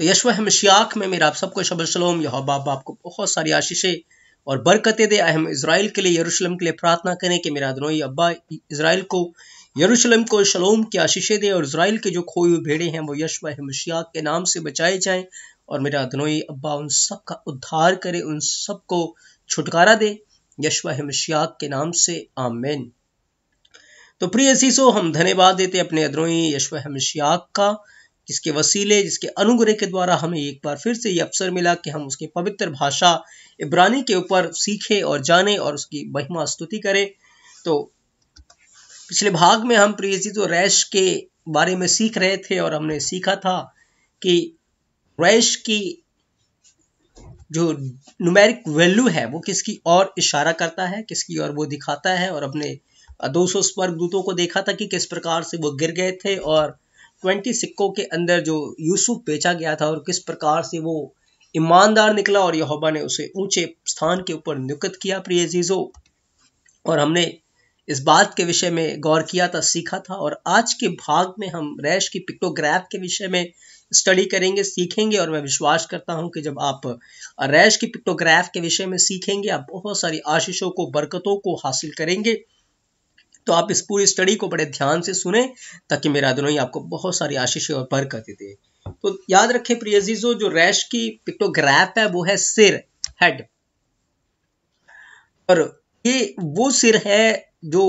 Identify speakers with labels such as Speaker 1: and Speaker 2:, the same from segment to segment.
Speaker 1: तो यशव मशियाक में मेरा आप सबको शबलोम शलोम यह बाप आपको बहुत सारी आशीषें और बरकतें दे अहम इसराइल के लिए यरूशलेम के लिए प्रार्थना करें कि मेरा दनोई अब्बा इसराइल को यरूशलेम को शलोम की आशीषें दे और इसराइल के जो खोए हुए भेड़े हैं वो यशव मशियाक के नाम से बचाए जाएँ और मेरा दनोई अब्बा उन सब का उद्धार करे उन सबको छुटकारा दे यशवा मशियाक के नाम से आमेन तो प्रिय सीसो हम धन्यवाद देते अपने अदरोई यशवा मशियाक का जिसके वसीले जिसके अनुग्रह के द्वारा हमें एक बार फिर से ये अवसर मिला कि हम उसकी पवित्र भाषा इब्रानी के ऊपर सीखें और जानें और उसकी महिमा स्तुति करें तो पिछले भाग में हम प्रियजी तो रैश के बारे में सीख रहे थे और हमने सीखा था कि रैश की जो नुमेरिक वैल्यू है वो किसकी और इशारा करता है किसकी और वो दिखाता है और अपने सौ स्वर्ग दूतों को देखा था कि किस प्रकार से वो गिर गए थे और ट्वेंटी सिक्कों के अंदर जो यूसुफ बेचा गया था और किस प्रकार से वो ईमानदार निकला और यहोबा ने उसे ऊंचे स्थान के ऊपर नियुक्त किया प्रिय जीजो और हमने इस बात के विषय में गौर किया था सीखा था और आज के भाग में हम रैश की पिक्टोग्राफ के विषय में स्टडी करेंगे सीखेंगे और मैं विश्वास करता हूं कि जब आप रैश की पिक्टोग्राफ के विषय में सीखेंगे आप बहुत सारी आशीषों को बरकतों को हासिल करेंगे तो आप इस पूरी स्टडी को बड़े ध्यान से सुने ताकि मेरा दोनों ही आपको बहुत सारी आशीष और बरकत दे तो याद रखें प्रियजीजो जो रैश की पिक्टोग्राफ है वो है सिर हेड और ये वो सिर है जो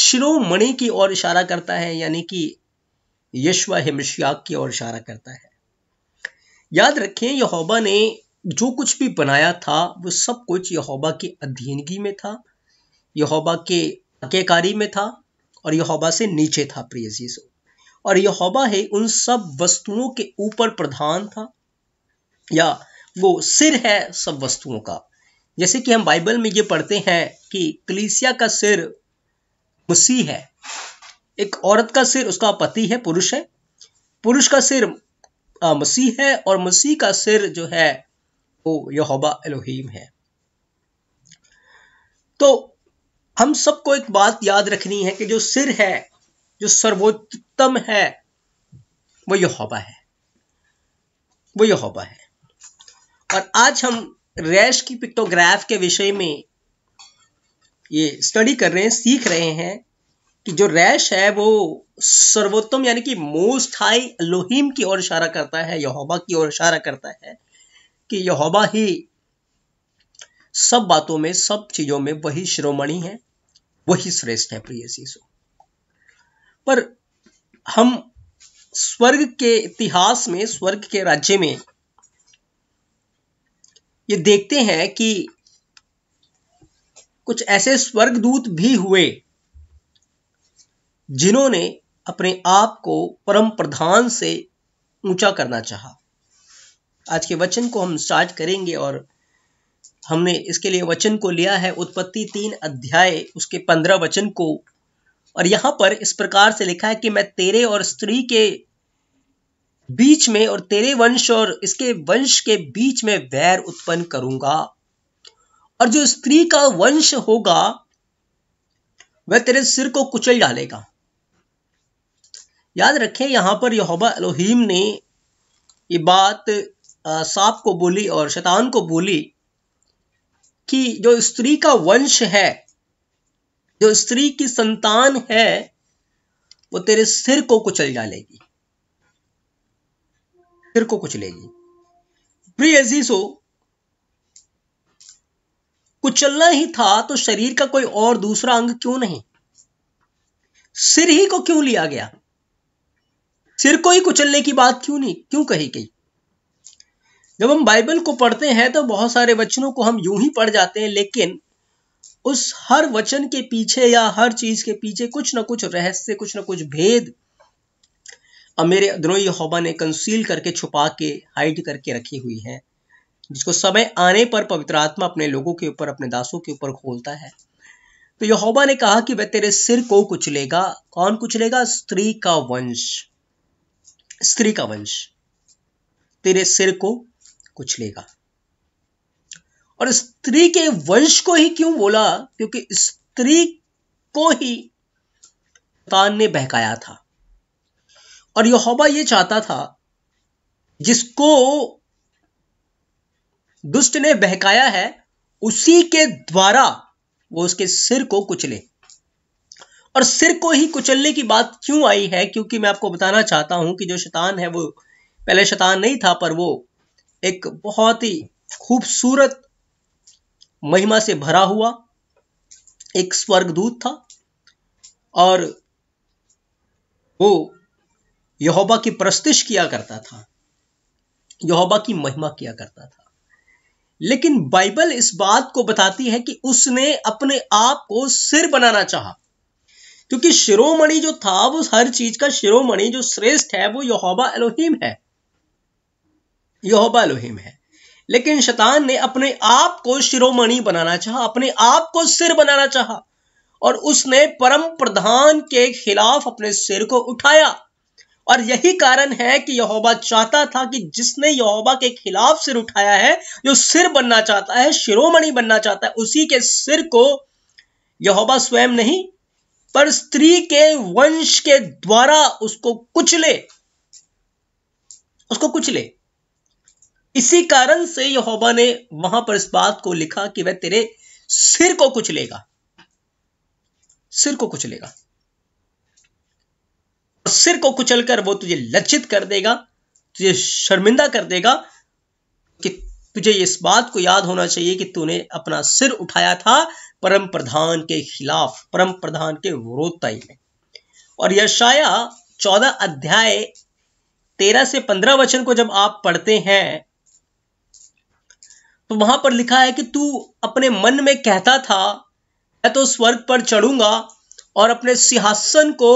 Speaker 1: शिरोमणि की ओर इशारा करता है यानी कि यशवा हिमशियाग की ओर इशारा करता है याद रखें यहोबा ने जो कुछ भी बनाया था वो सब कुछ यहोबा की अधीनगी में था यहोबा के अकेकारी में था और यहोबा से नीचे था प्रियस यीशु और यहोबा है उन सब वस्तुओं के ऊपर प्रधान था या वो सिर है सब वस्तुओं का जैसे कि हम बाइबल में ये पढ़ते हैं कि कलीसिया का सिर मसीह है एक औरत का सिर उसका पति है पुरुष है पुरुष का सिर मसीह है और मसीह का सिर जो है वो यहोबा एलोहीम है तो हम सबको एक बात याद रखनी है कि जो सिर है जो सर्वोत्तम है वो यहोबा है वो यहोबा है और आज हम रैश की पिक्टोग्राफ के विषय में ये स्टडी कर रहे हैं सीख रहे हैं कि जो रैश है वो सर्वोत्तम यानी कि मोस्ट हाई लोहिम की ओर इशारा करता है यहोबा की ओर इशारा करता है कि यहोबा ही सब बातों में सब चीजों में वही श्रोमणी है वही श्रेष्ठ है प्रिय शिशु पर हम स्वर्ग के इतिहास में स्वर्ग के राज्य में ये देखते हैं कि कुछ ऐसे स्वर्गदूत भी हुए जिन्होंने अपने आप को परम प्रधान से ऊंचा करना चाहा आज के वचन को हम स्टार्ट करेंगे और हमने इसके लिए वचन को लिया है उत्पत्ति तीन अध्याय उसके पंद्रह वचन को और यहाँ पर इस प्रकार से लिखा है कि मैं तेरे और स्त्री के बीच में और तेरे वंश और इसके वंश के बीच में वैर उत्पन्न करूंगा और जो स्त्री का वंश होगा वह तेरे सिर को कुचल डालेगा याद रखें यहाँ पर यहोबा अलोहीम ने ये बात सांप को बोली और शैतान को बोली कि जो स्त्री का वंश है जो स्त्री की संतान है वो तेरे सिर को कुचल डालेगी सिर को कुचलेगी प्रिय हो कुचलना ही था तो शरीर का कोई और दूसरा अंग क्यों नहीं सिर ही को क्यों लिया गया सिर को ही कुचलने की बात क्यों नहीं क्यों कही गई जब हम बाइबल को पढ़ते हैं तो बहुत सारे वचनों को हम यूं ही पढ़ जाते हैं लेकिन उस हर वचन के पीछे या हर चीज के पीछे कुछ ना कुछ रहस्य कुछ ना कुछ भेद अमेरे अदनोई होबा ने कंसील करके छुपा के हाइड करके रखी हुई है जिसको समय आने पर पवित्र आत्मा अपने लोगों के ऊपर अपने दासों के ऊपर खोलता है तो यहोबा ने कहा कि वह तेरे सिर को कुचलेगा कौन कुचलेगा स्त्री का वंश स्त्री का वंश तेरे सिर को कुचलेगा और स्त्री के वंश को ही क्यों बोला क्योंकि स्त्री को ही तान ने बहकाया था और यहोबा यह चाहता था जिसको दुष्ट ने बहकाया है उसी के द्वारा वो उसके सिर को कुचले और सिर को ही कुचलने की बात क्यों आई है क्योंकि मैं आपको बताना चाहता हूं कि जो शैतान है वो पहले शैतान नहीं था पर वो एक बहुत ही खूबसूरत महिमा से भरा हुआ एक स्वर्गदूत था और वो यहोबा की प्रस्तिश किया करता था यहोबा की महिमा किया करता था लेकिन बाइबल इस बात को बताती है कि उसने अपने आप को सिर बनाना चाहा क्योंकि शिरोमणि जो था वो हर चीज का शिरोमणि जो श्रेष्ठ है वो यहोबा एलोहिम है यहोबा लोहिम है लेकिन शतान ने अपने आप को शिरोमणि बनाना चाहा अपने आप को सिर बनाना चाहा और उसने परम प्रधान के खिलाफ अपने सिर को उठाया और यही कारण है कि यहोबा चाहता था कि जिसने यहोबा के खिलाफ सिर उठाया है जो सिर बनना चाहता है शिरोमणि बनना चाहता है उसी के सिर को यहोबा स्वयं नहीं पर स्त्री के वंश के द्वारा उसको कुचले उसको कुचले इसी कारण से यहोबा ने वहां पर इस बात को लिखा कि वह तेरे सिर को कुचलेगा सिर को कुछ और सिर को कुचलकर वो तुझे लज्जित कर देगा तुझे शर्मिंदा कर देगा कि तुझे इस बात को याद होना चाहिए कि तूने अपना सिर उठाया था परम प्रधान के खिलाफ परम प्रधान के विरोधताई में और यशाया चौदह अध्याय तेरह से पंद्रह वचन को जब आप पढ़ते हैं तो वहां पर लिखा है कि तू अपने मन में कहता था मैं तो स्वर्ग पर चढ़ूंगा और अपने सिंहासन को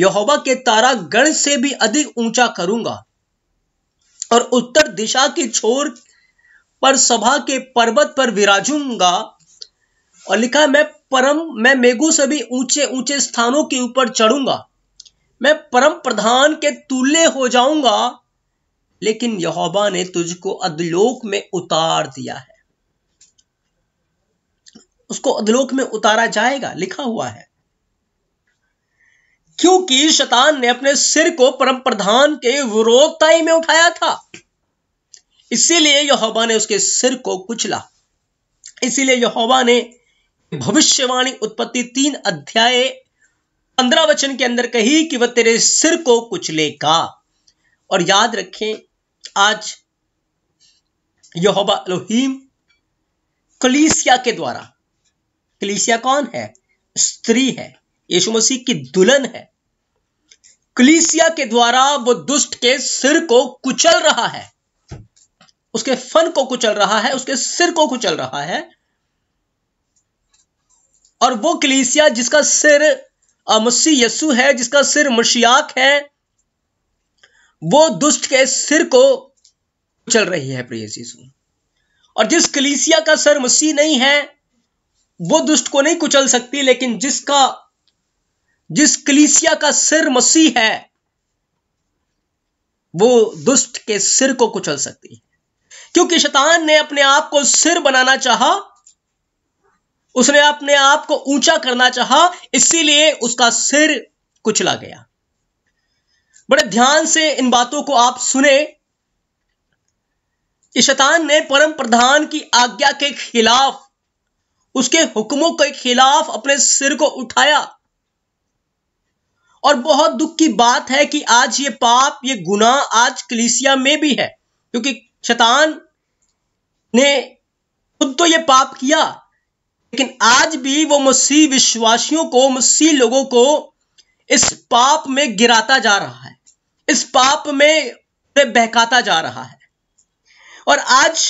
Speaker 1: यहोवा के तारागण से भी अधिक ऊंचा करूंगा और उत्तर दिशा की छोर पर सभा के पर्वत पर विराजूंगा और लिखा मैं परम मैं मेघों से भी ऊंचे ऊंचे स्थानों के ऊपर चढ़ूंगा मैं परम प्रधान के तुल्य हो जाऊंगा लेकिन यहोबा ने तुझको अधलोक में उतार दिया है उसको अधलोक में उतारा जाएगा लिखा हुआ है क्योंकि शतान ने अपने सिर को परम प्रधान के विरोधताई में उठाया था इसीलिए यहोबा ने उसके सिर को कुचला इसीलिए यहोबा ने भविष्यवाणी उत्पत्ति तीन अध्याय पंद्रह वचन के अंदर कही कि वह तेरे सिर को कुचलेगा और याद रखें आज यहोबा लोहीम कलीसिया के द्वारा कलीसिया कौन है स्त्री है यीशु मसीह की दुल्हन है कलीसिया के द्वारा वो दुष्ट के सिर को कुचल रहा है उसके फन को कुचल रहा है उसके सिर को कुचल रहा है और वो कलीसिया जिसका सिर मसीह यसु है जिसका सिर मशियाक है वो दुष्ट के सिर को चल रही है प्रिय शिशु और जिस कलीसिया का सर मसीह नहीं है वो दुष्ट को नहीं कुचल सकती लेकिन जिसका जिस कलीसिया का सिर मसीह है वो दुष्ट के सिर को कुचल सकती है क्योंकि शतान ने अपने आप को सिर बनाना चाहा उसने अपने आप को ऊंचा करना चाहा इसीलिए उसका सिर कुचला गया बड़े ध्यान से इन बातों को आप सुने कि शैतान ने परम प्रधान की आज्ञा के खिलाफ उसके हुक्मों के खिलाफ अपने सिर को उठाया और बहुत दुख की बात है कि आज ये पाप ये गुना आज कलिसिया में भी है क्योंकि शैतान ने खुद तो ये पाप किया लेकिन आज भी वो मसीह विश्वासियों को मसीह लोगों को इस पाप में गिराता जा रहा है इस पाप में बहकाता जा रहा है और आज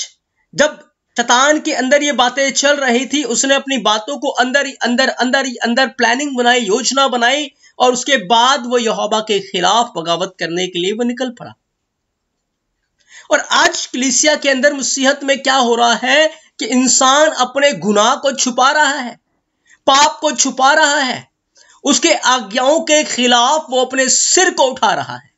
Speaker 1: जब चतान के अंदर ये बातें चल रही थी उसने अपनी बातों को अंदर ही अंदर अंदर ही अंदर प्लानिंग बनाई योजना बनाई और उसके बाद वो यहोबा के खिलाफ बगावत करने के लिए वो निकल पड़ा और आज क्लिसिया के अंदर मुसीहत में क्या हो रहा है कि इंसान अपने गुनाह को छुपा रहा है पाप को छुपा रहा है उसके आज्ञाओं के खिलाफ वो अपने सिर को उठा रहा है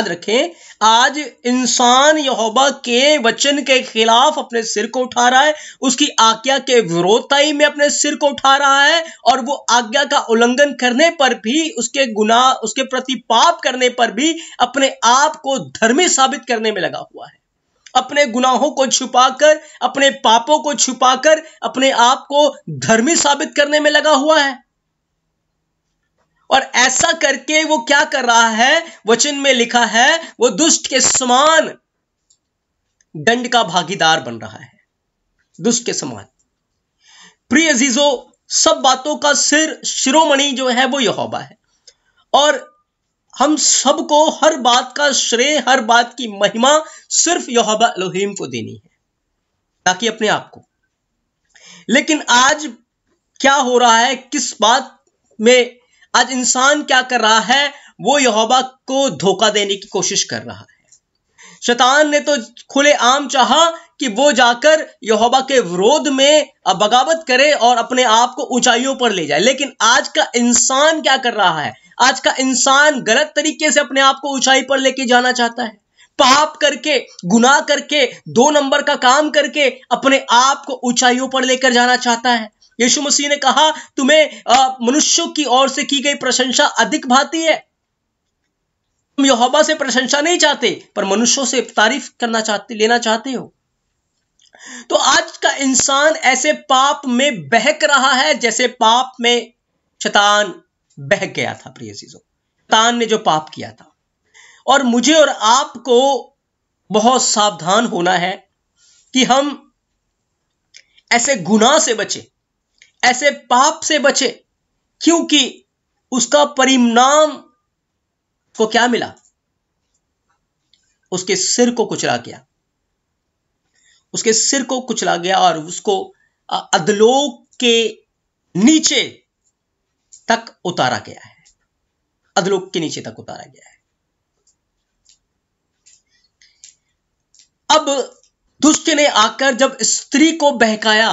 Speaker 1: याद रखें आज इंसान यहोबा के वचन के खिलाफ अपने सिर को उठा रहा है उसकी आज्ञा के विरोधताई में अपने सिर को उठा रहा है और वो आज्ञा का उल्लंघन करने पर भी उसके गुनाह उसके प्रति पाप करने पर भी अपने आप को धर्मी साबित करने में लगा हुआ है अपने गुनाहों को छुपाकर अपने पापों को छुपाकर अपने आप को धर्मी साबित करने में लगा हुआ है और ऐसा करके वो क्या कर रहा है वचन में लिखा है वो दुष्ट के समान दंड का भागीदार बन रहा है दुष्ट के समान प्रिय अजीजो सब बातों का सिर शिरोमणि जो है वो यहोबा है और हम सबको हर बात का श्रेय हर बात की महिमा सिर्फ यहोबा एलोहिम को देनी है ताकि अपने आप को लेकिन आज क्या हो रहा है किस बात में आज इंसान क्या कर रहा है वो यहोबा को धोखा देने की कोशिश कर रहा है शैतान ने तो खुले आम चाहा कि वो जाकर यहोबा के विरोध में बगावत करे और अपने आप को ऊंचाइयों पर ले जाए लेकिन आज का इंसान क्या कर रहा है आज का इंसान गलत तरीके से अपने आप को ऊंचाई पर लेके जाना चाहता है पाप करके गुनाह करके दो नंबर का काम करके अपने आप को ऊंचाइयों पर लेकर जाना चाहता है यीशु मसीह ने कहा तुम्हें मनुष्यों की ओर से की गई प्रशंसा अधिक भाती है तुम योबा से प्रशंसा नहीं चाहते पर मनुष्यों से तारीफ करना चाहते लेना चाहते हो तो आज का इंसान ऐसे पाप में बहक रहा है जैसे पाप में शतान बहक गया था प्रिय चीजों शतान ने जो पाप किया था और मुझे और आपको बहुत सावधान होना है कि हम ऐसे गुनाह से बचे ऐसे पाप से बचे क्योंकि उसका परिणाम को क्या मिला उसके सिर को कुचला गया उसके सिर को कुचला गया और उसको अधलोक के नीचे तक उतारा गया है अधलोक के नीचे तक उतारा गया है अब दुष्ट ने आकर जब स्त्री को बहकाया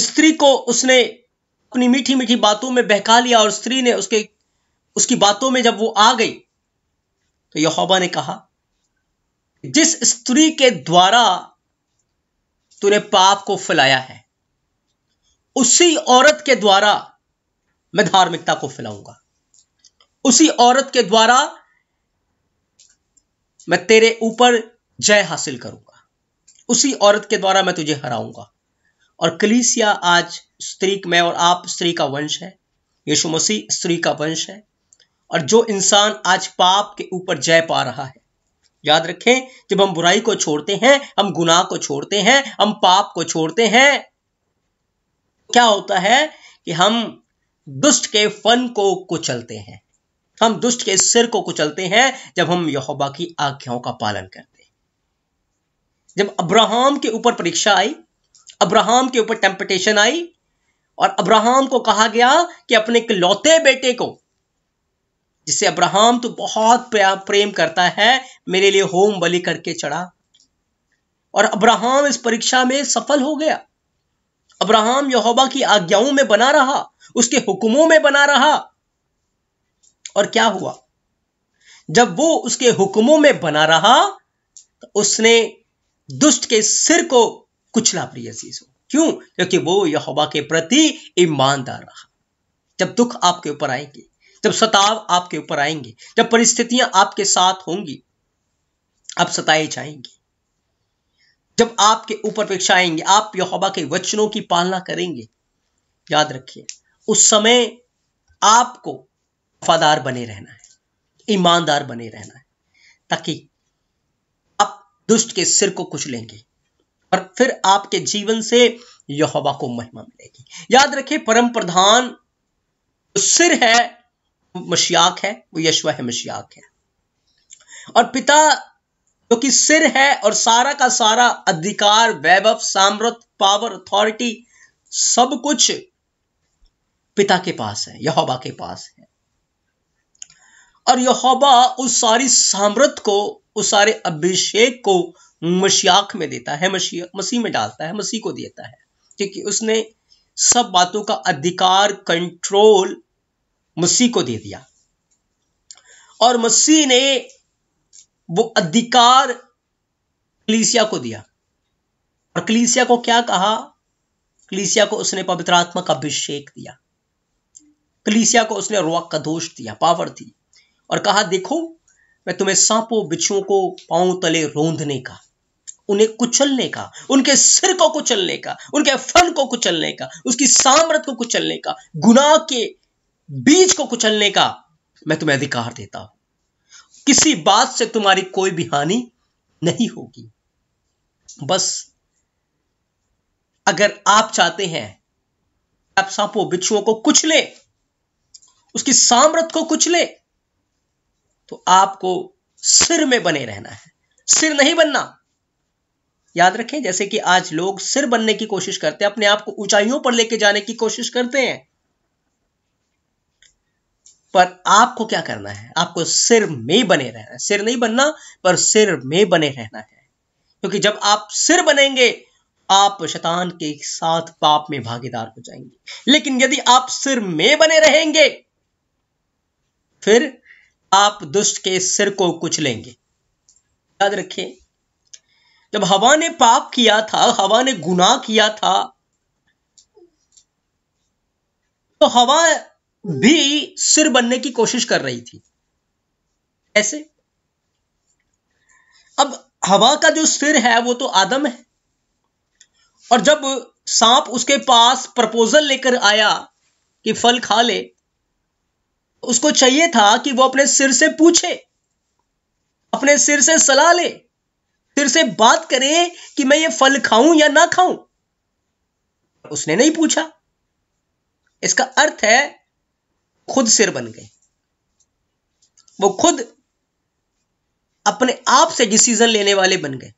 Speaker 1: स्त्री को उसने अपनी मीठी मीठी बातों में बहका लिया और स्त्री ने उसके उसकी बातों में जब वो आ गई तो यहोबा ने कहा जिस स्त्री के द्वारा तूने पाप को फैलाया है उसी औरत के द्वारा मैं धार्मिकता को फैलाऊंगा उसी औरत के द्वारा मैं तेरे ऊपर जय हासिल करूंगा उसी औरत के द्वारा मैं तुझे हराऊंगा और कलीसिया आज स्त्री में और आप स्त्री का वंश है यीशु मसीह स्त्री का वंश है और जो इंसान आज पाप के ऊपर जय पा रहा है याद रखें जब हम बुराई को छोड़ते हैं हम गुनाह को छोड़ते हैं हम पाप को छोड़ते हैं क्या होता है कि हम दुष्ट के फन को कुचलते हैं हम दुष्ट के सिर को कुचलते हैं जब हम यहोबा की आज्ञाओं का पालन करते हैं जब अब्राहम के ऊपर परीक्षा आई अब्राहम के ऊपर टेम्पटेशन आई और अब्राहम को कहा गया कि अपने इकलौते बेटे को जिसे अब्राहम तो बहुत प्रेम करता है मेरे लिए होम बलि करके चढ़ा और अब्राहम इस परीक्षा में सफल हो गया अब्राहम यहोवा की आज्ञाओं में बना रहा उसके हुक्मों में बना रहा और क्या हुआ जब वो उसके हुक्मों में बना रहा तो उसने दुष्ट के सिर को कुचला प्रिय हो क्यों क्योंकि वो यहोवा के प्रति ईमानदार रहा जब दुख आपके ऊपर आएंगे जब सताव आपके ऊपर आएंगे जब परिस्थितियां आपके साथ होंगी आप सताए जाएंगे जब आपके ऊपर परीक्षा आएंगे आप यहोवा के वचनों की पालना करेंगे याद रखिए उस समय आपको वफादार बने रहना है ईमानदार बने रहना है ताकि आप दुष्ट के सिर को कुचलेंगे और फिर आपके जीवन से यहोवा को महिमा मिलेगी याद रखिए परम प्रधान सिर है मशियाक है वो यशवा है मशियाक है और पिता जो कि सिर है और सारा का सारा अधिकार वैभव सामर्थ पावर अथॉरिटी सब कुछ पिता के पास है यहोबा के पास है और यहोबा उस सारी सामर्थ को उस सारे अभिषेक को मशियाक में देता है मसीह मसीह में डालता है मसीह को देता है क्योंकि उसने सब बातों का अधिकार कंट्रोल मसीह को दे दिया और मसीह ने वो अधिकार कलीसिया को दिया और कलीसिया को क्या कहा कलीसिया को उसने पवित्र आत्मा का अभिषेक दिया कलीसिया को उसने रोक का दोष दिया पावर दी और कहा देखो मैं तुम्हें सांपों बिच्छुओं को पांव तले रोंदने का उन्हें कुचलने का उनके सिर को कुचलने का उनके फन को कुचलने का उसकी सामर्थ को कुचलने का गुनाह के बीज को कुचलने का मैं तुम्हें अधिकार देता हूं किसी बात से तुम्हारी कोई भी हानि नहीं होगी बस अगर आप चाहते हैं आप सांपों बिच्छुओं को कुचले उसकी सामर्थ को कुचले तो आपको सिर में बने रहना है सिर नहीं बनना याद रखें जैसे कि आज लोग सिर बनने की कोशिश करते हैं अपने आप को ऊंचाइयों पर लेके जाने की कोशिश करते हैं पर आपको क्या करना है आपको सिर में बने रहना है सिर नहीं बनना पर सिर में बने रहना है क्योंकि जब आप सिर बनेंगे आप शैतान के साथ पाप में भागीदार हो जाएंगे लेकिन यदि आप सिर में बने रहेंगे फिर आप दुष्ट के सिर को कुचलेंगे याद रखें जब हवा ने पाप किया था हवा ने गुनाह किया था तो हवा भी सिर बनने की कोशिश कर रही थी ऐसे अब हवा का जो सिर है वो तो आदम है और जब सांप उसके पास प्रपोजल लेकर आया कि फल खा ले उसको चाहिए था कि वो अपने सिर से पूछे अपने सिर से सलाह ले फिर से बात करें कि मैं ये फल खाऊं या ना खाऊं उसने नहीं पूछा इसका अर्थ है खुद सिर बन गए वो खुद अपने आप से डिसीजन लेने वाले बन गए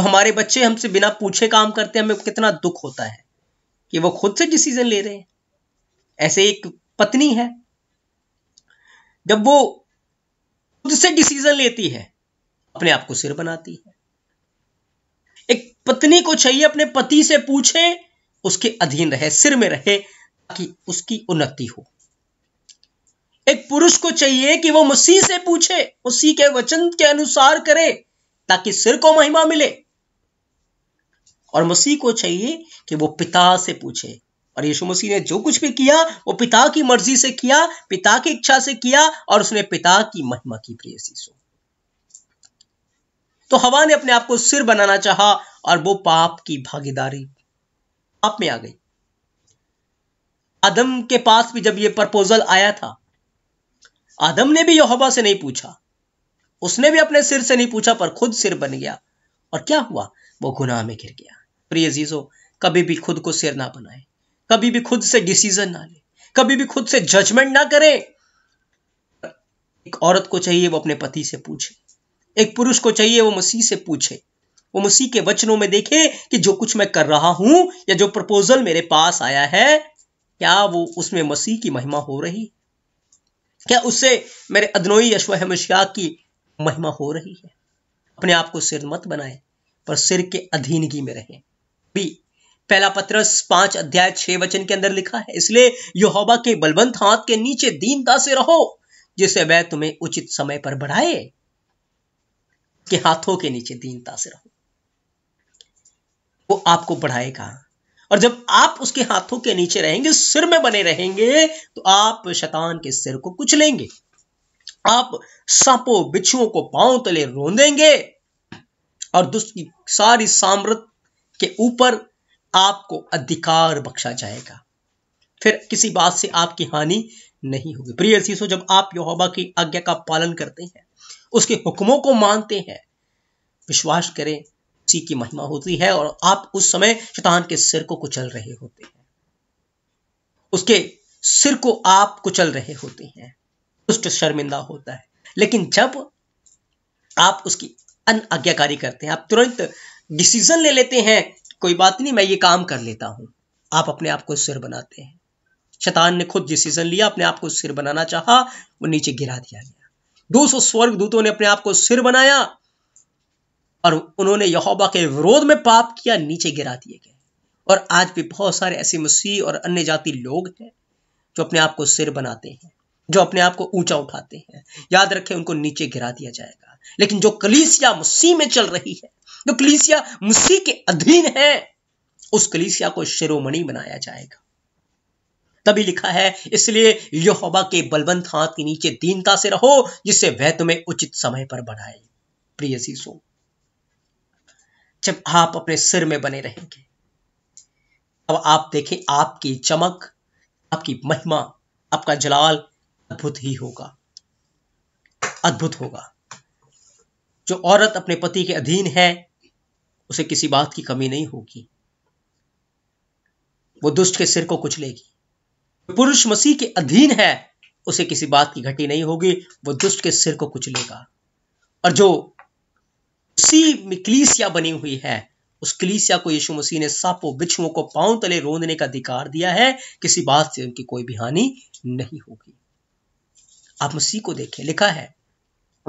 Speaker 1: हमारे बच्चे हमसे बिना पूछे काम करते हैं हमें कितना दुख होता है कि वो खुद से डिसीजन ले रहे हैं ऐसे एक पत्नी है जब वो खुद से डिसीजन लेती है अपने आप को सिर बनाती है एक पत्नी को चाहिए अपने पति से पूछे उसके अधीन रहे सिर में रहे ताकि उसकी उन्नति हो एक पुरुष को चाहिए कि वो मसीह से पूछे उसी के वचन के अनुसार करे ताकि सिर को महिमा मिले और मसीह को चाहिए कि वो पिता से पूछे और यीशु मसीह ने जो कुछ भी किया वो पिता की मर्जी से किया पिता की इच्छा से किया और उसने पिता की महिमा की प्रिय यीशु तो हवा ने अपने आप को सिर बनाना चाहा और वो पाप की भागीदारी पाप में आ गई आदम के पास भी जब ये प्रपोजल आया था आदम ने भी यहोवा से नहीं पूछा उसने भी अपने सिर से नहीं पूछा पर खुद सिर बन गया और क्या हुआ वो गुनाह में गिर गया प्रिय जीजो कभी भी खुद को सिर ना बनाए कभी भी खुद से डिसीजन ना ले कभी भी खुद से जजमेंट ना करे एक औरत को चाहिए वो अपने पति से पूछे एक पुरुष को चाहिए वो मसीह से पूछे वो मसीह के वचनों में देखे कि जो कुछ मैं कर रहा हूं या जो प्रपोजल मेरे पास आया है क्या वो उसमें मसीह की महिमा हो रही क्या उससे मेरे अदनोई यशव की महिमा हो रही है अपने आप को सिर मत बनाए पर सिर के अधीनगी में रहें भी पहला पत्रस पांच अध्याय छह वचन के अंदर लिखा है इसलिए यहोवा के बलवंत हाथ के नीचे दीनता से रहो जिसे वह तुम्हें उचित समय पर बढ़ाए के हाथों के नीचे दीनता से रहो वो आपको बढ़ाएगा और जब आप उसके हाथों के नीचे रहेंगे सिर में बने रहेंगे तो आप शतान के सिर को कुचलेंगे आप सांपों बिच्छुओं को पांव तले रोंदेंगे और दुष्ट की सारी सामर्थ के ऊपर आपको अधिकार बख्शा जाएगा फिर किसी बात से आपकी हानि नहीं होगी प्रिय सीसो जब आप यहोवा की आज्ञा का पालन करते हैं उसके हुक्मों को मानते हैं विश्वास करें उसी की महिमा होती है और आप उस समय शैतान के सिर को कुचल रहे होते हैं उसके सिर को आप कुचल रहे होते हैं दुष्ट शर्मिंदा होता है लेकिन जब आप उसकी अन आज्ञाकारी करते हैं आप तुरंत डिसीजन ले लेते हैं कोई बात नहीं मैं ये काम कर लेता हूं आप अपने आप को सिर बनाते हैं शतान ने खुद डिसीजन लिया अपने आप को सिर बनाना चाहा वो नीचे गिरा दिया गया दो सौ स्वर्ग दूतों ने अपने आप को सिर बनाया और उन्होंने यहोबा के विरोध में पाप किया नीचे गिरा दिए गए और आज भी बहुत सारे ऐसे मसीह और अन्य जाति लोग हैं जो अपने आप को सिर बनाते हैं जो अपने आप को ऊंचा उठाते हैं याद रखें उनको नीचे गिरा दिया जाएगा लेकिन जो कलीसिया मुस्सी में चल रही है जो कलीसिया मुस्सी के अधीन है उस कलीसिया को शिरोमणि बनाया जाएगा तभी लिखा है इसलिए यहोवा के बलवंत हाथ के नीचे दीनता से रहो जिससे वह तुम्हें उचित समय पर बढ़ाए प्रिय सीसो जब आप अपने सिर में बने रहेंगे अब आप देखें आपकी चमक आपकी महिमा आपका जलाल अद्भुत ही होगा अद्भुत होगा जो औरत अपने पति के अधीन है उसे किसी बात की कमी नहीं होगी वो दुष्ट के सिर को कुचलेगी पुरुष मसीह के अधीन है उसे किसी बात की घटी नहीं होगी वो दुष्ट के सिर को कुचलेगा और जो उसी क्लीसिया बनी हुई है उस क्लीसिया को यीशु मसीह ने सापो बिछुओं को पांव तले रोंदने का अधिकार दिया है किसी बात से उनकी कोई भी हानि नहीं होगी आप मसीह को देखें लिखा है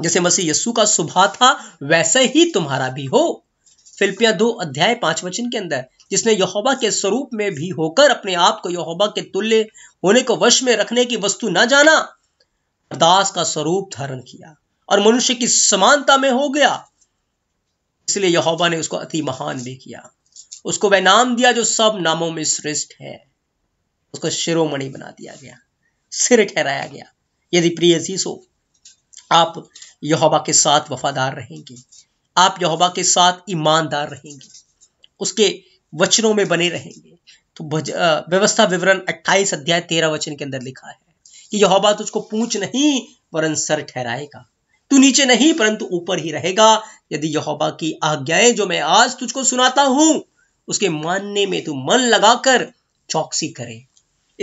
Speaker 1: जैसे मसीह यस्सु का सुबह था वैसे ही तुम्हारा भी हो फिल्पिया दो अध्याय पांच वचन के अंदर जिसने यहोबा के स्वरूप में भी होकर अपने आप को यहोबा के तुल्य होने को वश में रखने की वस्तु न जाना दास का स्वरूप धारण किया और मनुष्य की समानता में हो गया इसलिए यहोबा ने उसको अति महान भी किया उसको वह नाम दिया जो सब नामों में श्रेष्ठ है उसको शिरोमणि बना दिया गया सिर ठहराया गया यदि प्रिय हो आप यहोवा के साथ वफादार रहेंगे आप यहोवा के साथ ईमानदार रहेंगे उसके वचनों में बने रहेंगे तो व्यवस्था विवरण 28 अध्याय 13 वचन के अंदर लिखा है कि यहोवा तुझको पूछ नहीं वरन सर ठहराएगा तू नीचे नहीं परंतु ऊपर ही रहेगा यदि यहोवा की आज्ञाएं जो मैं आज तुझको सुनाता हूं उसके मानने में तू मन लगाकर चौकसी करे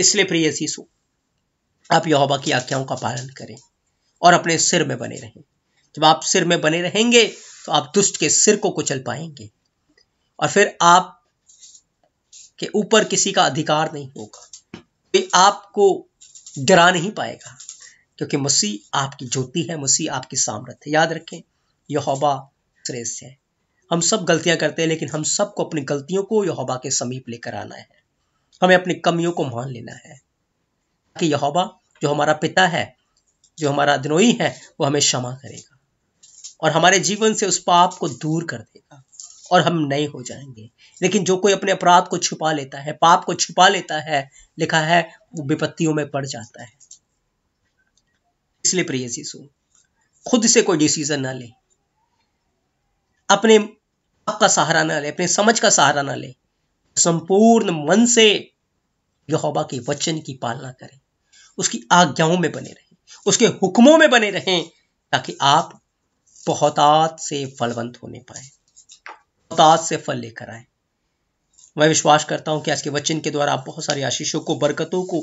Speaker 1: इसलिए प्रिय सीसु आप यहोवा की आज्ञाओं का पालन करें और अपने सिर में बने रहें जब आप सिर में बने रहेंगे तो आप दुष्ट के सिर को कुचल पाएंगे और फिर आप के ऊपर किसी का अधिकार नहीं होगा कोई आपको डरा नहीं पाएगा क्योंकि मसीह आपकी ज्योति है मसीह आपकी सामर्थ्य है याद रखें यहोबा श्रेष्ठ है हम सब गलतियां करते हैं लेकिन हम सबको अपनी गलतियों को यहोबा के समीप लेकर आना है हमें अपनी कमियों को मान लेना है कि यहोवा जो हमारा पिता है जो हमारा दिनोई है वो हमें क्षमा करेगा और हमारे जीवन से उस पाप को दूर कर देगा और हम नए हो जाएंगे लेकिन जो कोई अपने अपराध को छुपा लेता है पाप को छुपा लेता है लिखा है वो विपत्तियों में पड़ जाता है इसलिए प्रिय यीशु खुद से कोई डिसीजन ना ले अपने आप का सहारा ना ले अपने समझ का सहारा ना ले संपूर्ण मन से यहोवा के वचन की पालना करें उसकी आज्ञाओं में बने रहें उसके हुक्मों में बने रहें ताकि आप बहुतात से फलवंत होने पाए बहुतात से फल लेकर आए मैं विश्वास करता हूं कि आज के वचन के द्वारा आप बहुत सारी आशीषों को बरकतों को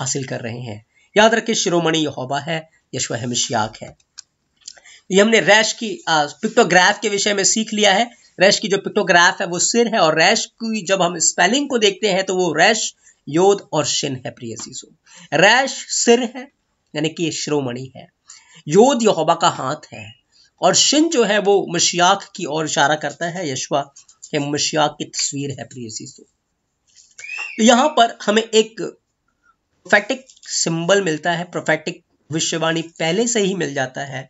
Speaker 1: हासिल कर रहे हैं याद रखें शिरोमणि यहोबा है यशव हमशियाक है ये हमने रैश की पिक्टोग्राफ के विषय में सीख लिया है रैश की जो पिक्टोग्राफ है वो सिर है और रैश की जब हम स्पेलिंग को देखते हैं तो वो रैश योद और शिन है प्रिय शिशु रैश सिर है यानी कि श्रोमणि है योद यहोबा का हाथ है और शिन जो है वो मशियाख की ओर इशारा करता है यशवा के मशियाख की तस्वीर है प्रिय शिशु तो यहाँ पर हमें एक प्रोफेटिक सिंबल मिलता है प्रोफेटिक विश्ववाणी पहले से ही मिल जाता है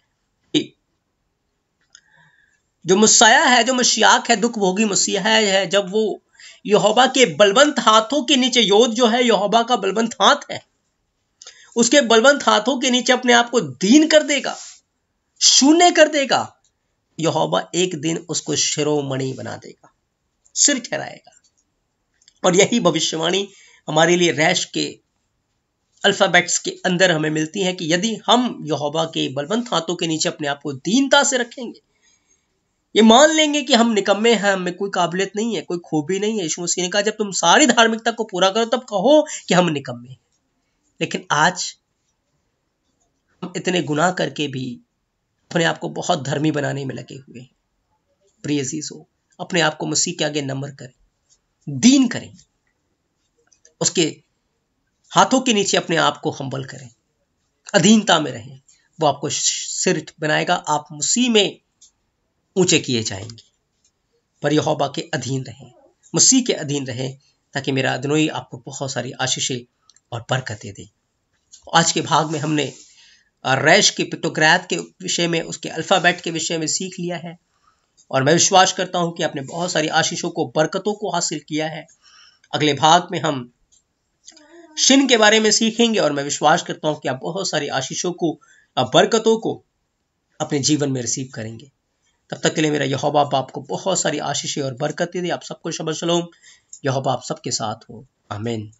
Speaker 1: जो मुसाया है जो मशियाक है दुख भोगी मुसिया है जब वो यहोवा के बलवंत हाथों के नीचे योद्ध जो है यहोबा का बलवंत हाथ है उसके बलवंत हाथों के नीचे अपने आप को दीन कर देगा शून्य कर देगा यहोबा एक दिन उसको शिरोमणि बना देगा सिर ठहराएगा और यही भविष्यवाणी हमारे लिए रैश के अल्फाबेट्स के अंदर हमें मिलती है कि यदि हम यहोबा के बलवंत हाथों के नीचे अपने आप को दीनता से रखेंगे ये मान लेंगे कि हम निकम्मे हैं हमें कोई काबिलियत नहीं है कोई खूबी नहीं है यशु मसीह ने कहा जब तुम सारी धार्मिकता को पूरा करो तब कहो कि हम निकम्मे हैं लेकिन आज हम इतने गुनाह करके भी अपने आप को बहुत धर्मी बनाने में लगे हुए हैं प्रिय हो अपने आप को मसीह के आगे नम्र करें दीन करें उसके हाथों के नीचे अपने आप को हम्बल करें अधीनता में रहें वो आपको सिर बनाएगा आप मसीह में ऊंचे किए जाएंगे पर यहोवा के अधीन रहें मसीह के अधीन रहें ताकि मेरा अधनोई आपको बहुत सारी आशीषें और बरकतें दे आज के भाग में हमने रैश के पिक्टोग्राफ के विषय में उसके अल्फ़ाबेट के विषय में सीख लिया है और मैं विश्वास करता हूं कि आपने बहुत सारी आशीषों को बरकतों को हासिल किया है अगले भाग में हम शिन के बारे में सीखेंगे और मैं विश्वास करता हूं कि आप बहुत सारी आशीषों को बरकतों को अपने जीवन में रिसीव करेंगे तब तक के लिए मेरा यह बाप आपको बहुत सारी आशीषें और बरकतें दे आप सबको शब्द शलोम यह बाप सबके साथ हो आमीन